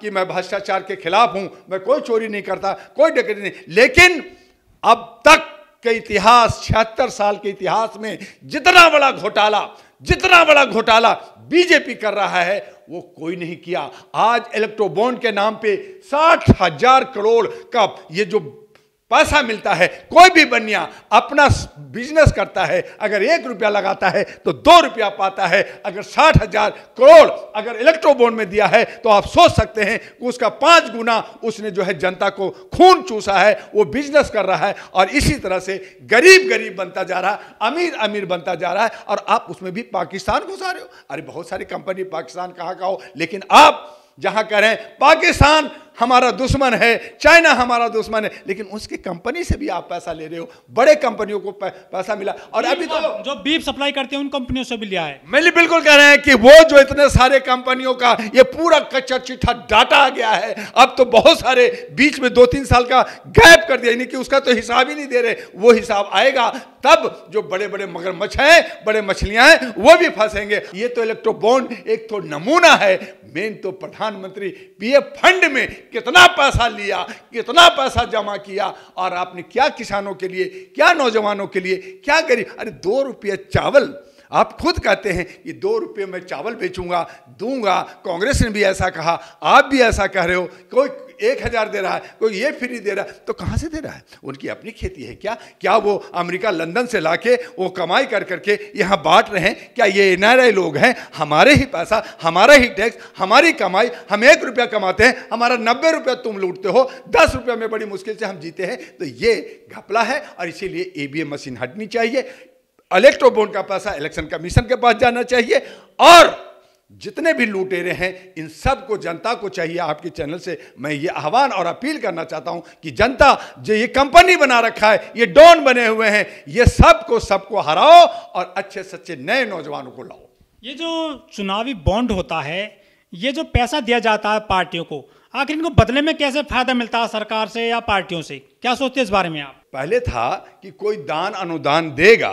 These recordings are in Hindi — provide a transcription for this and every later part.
कि मैं भ्रष्टाचार के खिलाफ हूं मैं कोई चोरी नहीं करता कोई डकैती नहीं लेकिन अब तक के इतिहास छिहत्तर साल के इतिहास में जितना बड़ा घोटाला जितना बड़ा घोटाला बीजेपी कर रहा है वो कोई नहीं किया आज इलेक्ट्रोबोन के नाम पे साठ हजार करोड़ का ये जो पैसा मिलता है कोई भी बनिया अपना बिजनेस करता है अगर एक रुपया लगाता है तो दो रुपया पाता है अगर साठ हजार करोड़ अगर इलेक्ट्रो बॉन्ड में दिया है तो आप सोच सकते हैं कि उसका पांच गुना उसने जो है जनता को खून चूसा है वो बिजनेस कर रहा है और इसी तरह से गरीब गरीब बनता जा रहा है अमीर अमीर बनता जा रहा है और आप उसमें भी पाकिस्तान घुसा रहे हो अरे बहुत सारी कंपनी पाकिस्तान कहाँ का हो लेकिन आप जहाँ करें पाकिस्तान हमारा दुश्मन है चाइना हमारा दुश्मन है लेकिन उसकी कंपनी से भी आप पैसा ले रहे हो बड़े कंपनियों को पैसा मिला और अभी तो जो बीफ सप्लाई करते हैं उन कंपनियों से भी लिया है मैं बिल्कुल कह रहे हैं कि वो जो इतने सारे कंपनियों का ये पूरा कच्चा चिट्ठा डाटा आ गया है अब तो बहुत सारे बीच में दो तीन साल का गैप कर दिया यानी कि उसका तो हिसाब ही नहीं दे रहे वो हिसाब आएगा तब जो बड़े बड़े मगरमच्छ हैं बड़े मछलियां हैं वो भी फंसेंगे ये तो इलेक्ट्रो बॉन्ड एक तो नमूना है मेन तो प्रधानमंत्री पीएफ फंड में कितना पैसा लिया कितना पैसा जमा किया और आपने क्या किसानों के लिए क्या नौजवानों के लिए क्या करी अरे दो रुपये चावल आप खुद कहते हैं कि दो रुपये में चावल बेचूंगा दूंगा कांग्रेस ने भी ऐसा कहा आप भी ऐसा कह रहे हो कोई एक हज़ार दे रहा है कोई ये फ्री दे रहा है तो कहाँ से दे रहा है उनकी अपनी खेती है क्या क्या वो अमेरिका लंदन से ला के वो कमाई कर करके यहाँ बांट रहे हैं क्या ये एन लोग हैं हमारे ही पैसा हमारा ही टैक्स हमारी कमाई हम एक रुपया कमाते हैं हमारा नब्बे रुपया तुम लूटते हो दस रुपया में बड़ी मुश्किल से हम जीते हैं तो ये घपला है और इसीलिए ए मशीन हटनी चाहिए इलेक्ट्रो बोर्ड का पैसा इलेक्शन कमीशन के पास जाना चाहिए और जितने भी लुटेरे हैं इन सब को जनता को चाहिए आपके चैनल से मैं ये आह्वान और अपील करना चाहता हूं कि जनता जो ये कंपनी बना रखा है ये डॉन बने हुए हैं ये सबको सबको हराओ और अच्छे सच्चे नए नौजवानों को लाओ ये जो चुनावी बॉन्ड होता है ये जो पैसा दिया जाता है पार्टियों को आखिर इनको बदले में कैसे फायदा मिलता है सरकार से या पार्टियों से क्या सोचते हैं इस बारे में आप पहले था कि कोई दान अनुदान देगा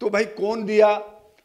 तो भाई कौन दिया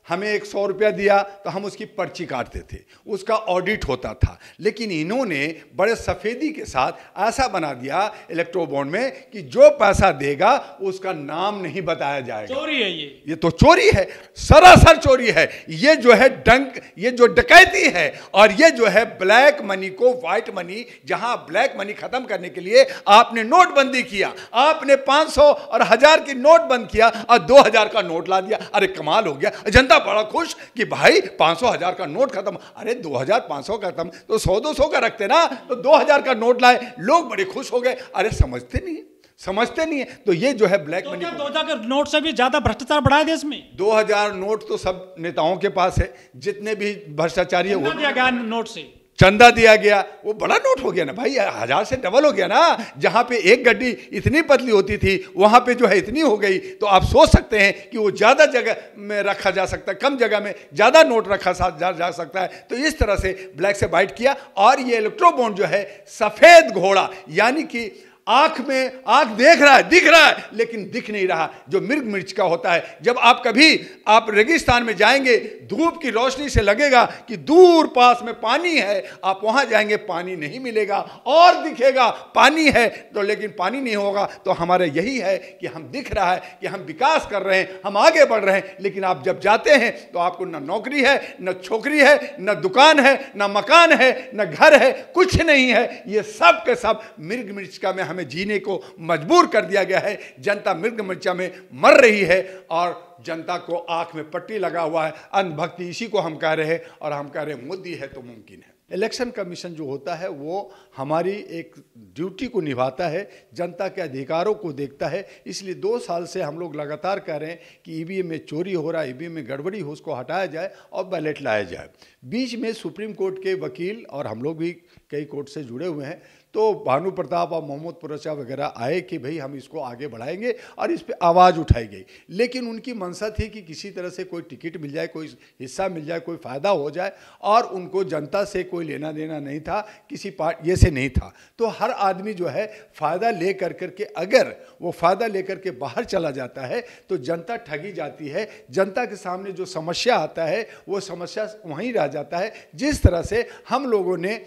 हमें एक सौ रुपया दिया तो हम उसकी पर्ची काटते थे उसका ऑडिट होता था लेकिन इन्होंने बड़े सफ़ेदी के साथ ऐसा बना दिया इलेक्ट्रो बॉन्ड में कि जो पैसा देगा उसका नाम नहीं बताया जाएगा चोरी है ये ये तो चोरी है सरासर चोरी है ये जो है डंक ये जो डकैती है और ये जो है ब्लैक मनी को वाइट मनी जहाँ ब्लैक मनी खत्म करने के लिए आपने नोटबंदी किया आपने पाँच और हजार की नोट बंद किया और दो का नोट ला दिया अरे कमाल हो गया जनता बड़ा खुश कि भाई पाँच सौ हजार का नोट खत्म अरे दो हजार पाँच सौ खत्म तो सौ दो सौ का रखते ना तो दो हजार का नोट लाए लोग बड़े खुश हो गए अरे समझते नहीं है समझते नहीं है तो ये जो है ब्लैक तो मनी दो हजार नोट से भी ज्यादा भ्रष्टाचार बढ़ा है देश में दो हजार नोट तो सब नेताओं के पास है जितने भी भ्रष्टाचारी नोट से चंदा दिया गया वो बड़ा नोट हो गया ना भाई हजार से डबल हो गया ना जहाँ पे एक गड्डी इतनी पतली होती थी वहाँ पे जो है इतनी हो गई तो आप सोच सकते हैं कि वो ज़्यादा जगह में रखा जा सकता है कम जगह में ज़्यादा नोट रखा जा, जा सकता है तो इस तरह से ब्लैक से वाइट किया और ये इलेक्ट्रोबोन जो है सफ़ेद घोड़ा यानी कि आंख में आंख देख रहा है दिख रहा है लेकिन दिख नहीं रहा जो मिर्ग मिर्च का होता है जब आप कभी आप रेगिस्तान में जाएंगे धूप की रोशनी से लगेगा कि दूर पास में पानी है आप वहाँ जाएंगे पानी नहीं मिलेगा और दिखेगा पानी है तो लेकिन पानी नहीं होगा तो हमारा यही है कि हम दिख रहा है कि हम विकास कर रहे हैं हम आगे बढ़ रहे हैं लेकिन आप जब जाते हैं तो आपको न नौकरी है न छोकरी है न दुकान है न मकान है न घर है कुछ नहीं है ये सब के सब मृग मिर्च का मैं हमें जीने को मजबूर कर दिया गया है जनता मृग मिर्चा में मर रही है और जनता को आंख में पट्टी लगा हुआ है अंधभक्ति इसी को हम कह रहे हैं और हम कह रहे हैं मोदी है तो मुमकिन है इलेक्शन कमीशन जो होता है वो हमारी एक ड्यूटी को निभाता है जनता के अधिकारों को देखता है इसलिए दो साल से हम लोग लगातार कह रहे हैं कि ई में चोरी हो रहा है ई में गड़बड़ी हो उसको हटाया जाए और बैलेट लाया जाए बीच में सुप्रीम कोर्ट के वकील और हम लोग भी कई कोर्ट से जुड़े हुए हैं तो भानु प्रताप और मोहम्मद पुरसा वगैरह आए कि भाई हम इसको आगे बढ़ाएंगे और इस पर आवाज़ उठाई गई लेकिन उनकी मंशा थी कि किसी तरह से कोई टिकट मिल जाए कोई हिस्सा मिल जाए कोई फ़ायदा हो जाए और उनको जनता से कोई लेना देना नहीं था किसी पार्ट ये से नहीं था तो हर आदमी जो है फ़ायदा ले कर करके अगर वो फ़ायदा ले करके बाहर चला जाता है तो जनता ठगी जाती है जनता के सामने जो समस्या आता है वो समस्या वहीं रह जाता है जिस तरह से हम लोगों ने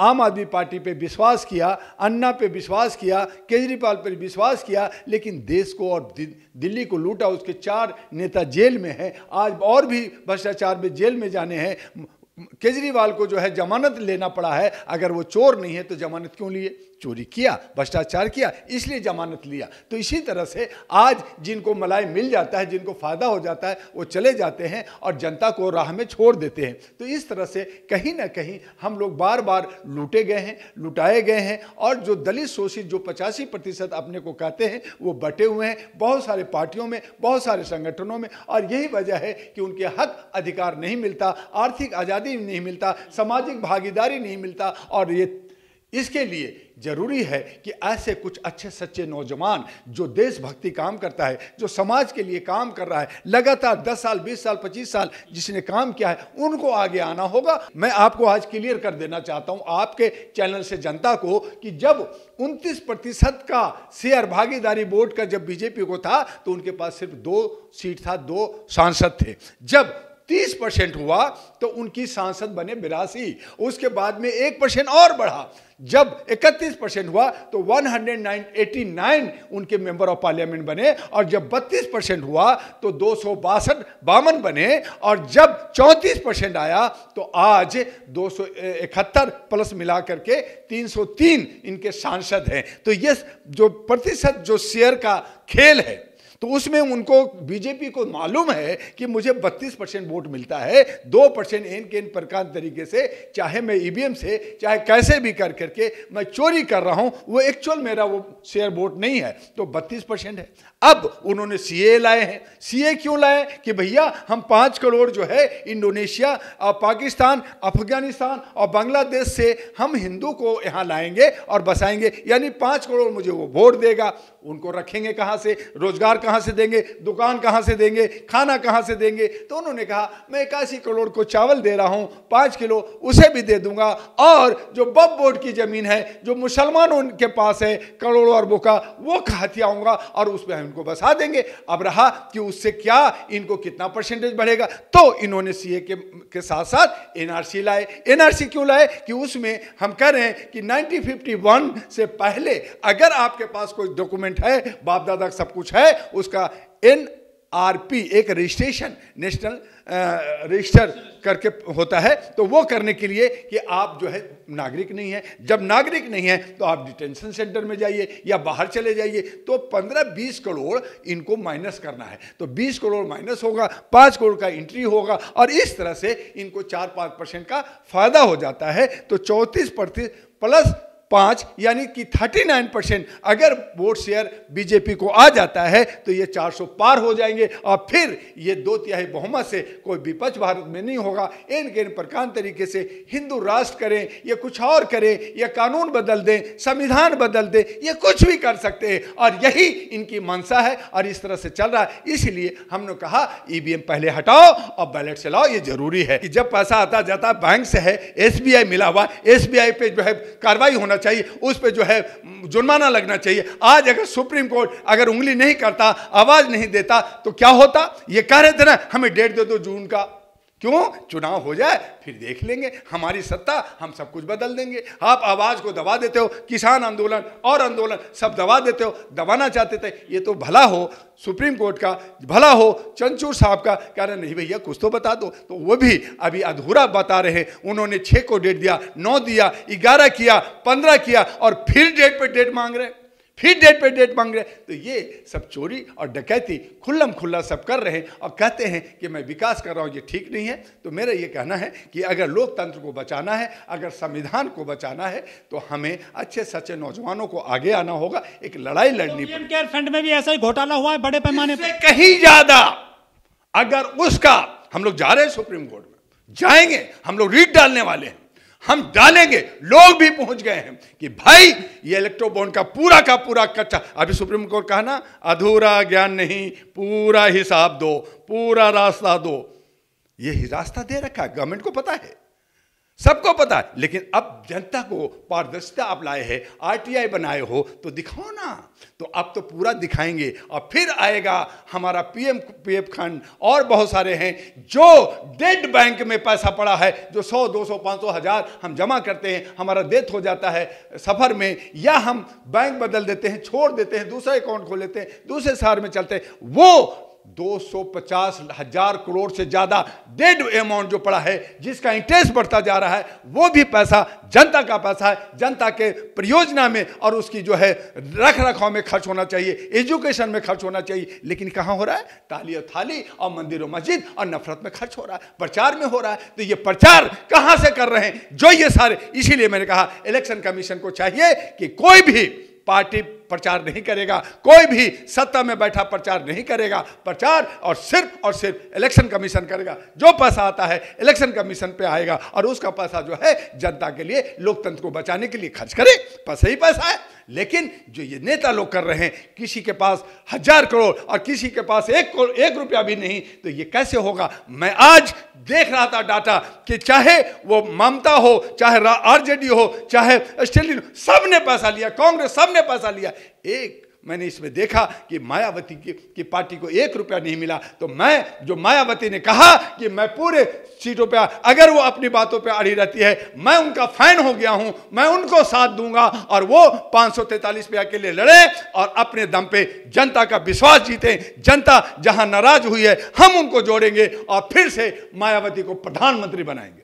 आम आदमी पार्टी पे विश्वास किया अन्ना पे विश्वास किया केजरीवाल पर विश्वास किया लेकिन देश को और दि, दिल्ली को लूटा उसके चार नेता जेल में हैं आज और भी भ्रष्टाचार में जेल में जाने हैं केजरीवाल को जो है जमानत लेना पड़ा है अगर वो चोर नहीं है तो जमानत क्यों लिए चोरी किया भ्रष्टाचार किया इसलिए जमानत लिया तो इसी तरह से आज जिनको मलाई मिल जाता है जिनको फ़ायदा हो जाता है वो चले जाते हैं और जनता को राह में छोड़ देते हैं तो इस तरह से कहीं ना कहीं हम लोग बार बार लूटे गए हैं लुटाए गए हैं और जो दलित शोषित जो पचासी प्रतिशत अपने को कहते हैं वो बटे हुए हैं बहुत सारे पार्टियों में बहुत सारे संगठनों में और यही वजह है कि उनके हक अधिकार नहीं मिलता आर्थिक आज़ादी नहीं मिलता सामाजिक भागीदारी नहीं मिलता और ये इसके लिए ज़रूरी है कि ऐसे कुछ अच्छे सच्चे नौजवान जो देशभक्ति काम करता है जो समाज के लिए काम कर रहा है लगातार 10 साल 20 साल 25 साल जिसने काम किया है उनको आगे आना होगा मैं आपको आज क्लियर कर देना चाहता हूं आपके चैनल से जनता को कि जब 29 प्रतिशत का शेयर भागीदारी वोट का जब बीजेपी को था तो उनके पास सिर्फ दो सीट था दो सांसद थे जब तीस परसेंट हुआ तो उनकी सांसद बने बिरासी उसके बाद में एक परसेंट और बढ़ा जब 31 परसेंट हुआ तो 189 उनके मेंबर ऑफ पार्लियामेंट बने और जब 32 परसेंट हुआ तो दो सौ बावन बने और जब 34 परसेंट आया तो आज इकहत्तर प्लस मिला करके 303 इनके सांसद हैं तो ये जो प्रतिशत जो शेयर का खेल है तो उसमें उनको बीजेपी को मालूम है कि मुझे 32 परसेंट वोट मिलता है दो परसेंट एन के एन प्रकार तरीके से चाहे मैं ईवीएम e से चाहे कैसे भी कर करके मैं चोरी कर रहा हूं वो एक्चुअल मेरा वो शेयर वोट नहीं है तो 32 परसेंट है अब उन्होंने सीए लाए हैं सीए क्यों लाए कि भैया हम पाँच करोड़ जो है इंडोनेशिया और पाकिस्तान अफगानिस्तान और बांग्लादेश से हम हिंदू को यहाँ लाएंगे और बसाएंगे यानी पाँच करोड़ मुझे वो वोट देगा उनको रखेंगे कहाँ से रोजगार कहाँ कहाँ से देंगे दुकान कहाँ से देंगे खाना कहाँ से देंगे तो उन्होंने कहा मैं इक्यासी करोड़ को चावल दे रहा हूँ पाँच किलो उसे भी दे दूंगा और जो बब बोर्ड की ज़मीन है जो मुसलमानों के पास है करोड़ों अरबों का वो खतियाऊँगा और उसमें हम इनको बसा देंगे अब रहा कि उससे क्या इनको कितना परसेंटेज बढ़ेगा तो इन्होंने सीए के, के साथ साथ एनआरसी लाए एनआरसी क्यों लाए कि उसमें हम कह रहे हैं कि नाइनटीन से पहले अगर आपके पास कोई डॉक्यूमेंट है बाप दादा सब कुछ है उसका एन आर पी एक रजिस्ट्रेशन नेशनल रजिस्टर करके होता है तो वो करने के लिए कि आप जो है नागरिक नहीं है जब नागरिक नहीं है तो आप डिटेंशन सेंटर में जाइए या बाहर चले जाइए तो 15-20 करोड़ इनको माइनस करना है तो 20 करोड़ माइनस होगा 5 करोड़ का एंट्री होगा और इस तरह से इनको 4-5 परसेंट का फायदा हो जाता है तो चौंतीस प्लस पाँच यानी कि थर्टी नाइन परसेंट अगर वोट शेयर बीजेपी को आ जाता है तो ये चार सौ पार हो जाएंगे और फिर ये दो तिहाई बहुमत से कोई विपक्ष भारत में नहीं होगा इन के प्रकार तरीके से हिंदू राष्ट्र करें या कुछ और करें या कानून बदल दें संविधान बदल दें ये कुछ भी कर सकते हैं और यही इनकी मंशा है और इस तरह से चल रहा है इसलिए हमने कहा ई पहले हटाओ और बैलेट चलाओ ये जरूरी है कि जब पैसा आता जाता बैंक से है एस मिला हुआ एसबीआई पे जो है कार्रवाई होना चाहिए उस पर जो है जुर्माना लगना चाहिए आज अगर सुप्रीम कोर्ट अगर उंगली नहीं करता आवाज़ नहीं देता तो क्या होता ये कह रहे थे ना हमें डेट दे दो जून का क्यों चुनाव हो जाए फिर देख लेंगे हमारी सत्ता हम सब कुछ बदल देंगे आप आवाज़ को दबा देते हो किसान आंदोलन और आंदोलन सब दबा देते हो दबाना चाहते थे ये तो भला हो सुप्रीम कोर्ट का भला हो चंचूर साहब का कह रहे नहीं भैया कुछ तो बता दो तो वो भी अभी अधूरा बता रहे उन्होंने छः को डेट दिया नौ दिया ग्यारह किया पंद्रह किया और फिर डेट पर डेट मांग रहे फिर डेट पे डेट मांग रहे तो ये सब चोरी और डकैती खुल्लम खुल्ला सब कर रहे हैं और कहते हैं कि मैं विकास कर रहा हूँ ये ठीक नहीं है तो मेरा ये कहना है कि अगर लोकतंत्र को बचाना है अगर संविधान को बचाना है तो हमें अच्छे सच्चे नौजवानों को आगे आना होगा एक लड़ाई तो लड़नी तो केयर फंड में भी ऐसा ही घोटाला हुआ है बड़े पैमाने पर कहीं ज़्यादा अगर उसका हम लोग जा रहे हैं सुप्रीम कोर्ट में जाएंगे हम लोग रीट डालने वाले हैं हम डालेंगे लोग भी पहुंच गए हैं कि भाई ये इलेक्ट्रो बॉन्ड का पूरा का पूरा कच्चा अभी सुप्रीम कोर्ट कहा ना अधूरा ज्ञान नहीं पूरा हिसाब दो पूरा रास्ता दो ये ही रास्ता दे रखा है गवर्नमेंट को पता है सबको पता है लेकिन अब जनता को पारदर्शिता आप लाए हैं आरटीआई बनाए हो तो दिखाओ ना तो अब तो पूरा दिखाएंगे और फिर आएगा हमारा पीएम पीएफ खंड और बहुत सारे हैं जो डेड बैंक में पैसा पड़ा है जो 100 200 500 हजार हम जमा करते हैं हमारा डेथ हो जाता है सफ़र में या हम बैंक बदल देते हैं छोड़ देते हैं दूसरा अकाउंट खोल लेते हैं दूसरे शहर में चलते हैं वो दो सौ पचास हजार करोड़ से ज़्यादा डेड अमाउंट जो पड़ा है जिसका इंटरेस्ट बढ़ता जा रहा है वो भी पैसा जनता का पैसा है जनता के परियोजना में और उसकी जो है रख रखाव में खर्च होना चाहिए एजुकेशन में खर्च होना चाहिए लेकिन कहाँ हो रहा है ताली और थाली और मंदिर और मस्जिद और नफरत में खर्च हो रहा है प्रचार में हो रहा है तो ये प्रचार कहाँ से कर रहे हैं जो ये सारे इसीलिए मैंने कहा इलेक्शन कमीशन को चाहिए कि कोई भी पार्टी प्रचार नहीं करेगा कोई भी सत्ता में बैठा प्रचार नहीं करेगा प्रचार और सिर्फ और सिर्फ इलेक्शन कमीशन करेगा जो पैसा आता है इलेक्शन कमीशन पे आएगा और उसका पैसा जो है जनता के लिए लोकतंत्र को बचाने के लिए खर्च करे पैसा ही पैसा है लेकिन जो ये नेता लोग कर रहे हैं किसी के पास हजार करोड़ और किसी के पास एक करोड़ एक रुपया भी नहीं तो ये कैसे होगा मैं आज देख रहा था डाटा कि चाहे वो ममता हो चाहे आरजेडी हो चाहे स्टेलिन सब ने पैसा लिया कांग्रेस सब ने पैसा लिया एक मैंने इसमें देखा कि मायावती की, की पार्टी को एक रुपया नहीं मिला तो मैं जो मायावती ने कहा कि मैं पूरे सीटों पर अगर वो अपनी बातों पे अड़ी रहती है मैं उनका फैन हो गया हूं मैं उनको साथ दूंगा और वो पांच सौ तैतालीस रुपया के लिए लड़े और अपने दम पे जनता का विश्वास जीते जनता जहां नाराज हुई है हम उनको जोड़ेंगे और फिर से मायावती को प्रधानमंत्री बनाएंगे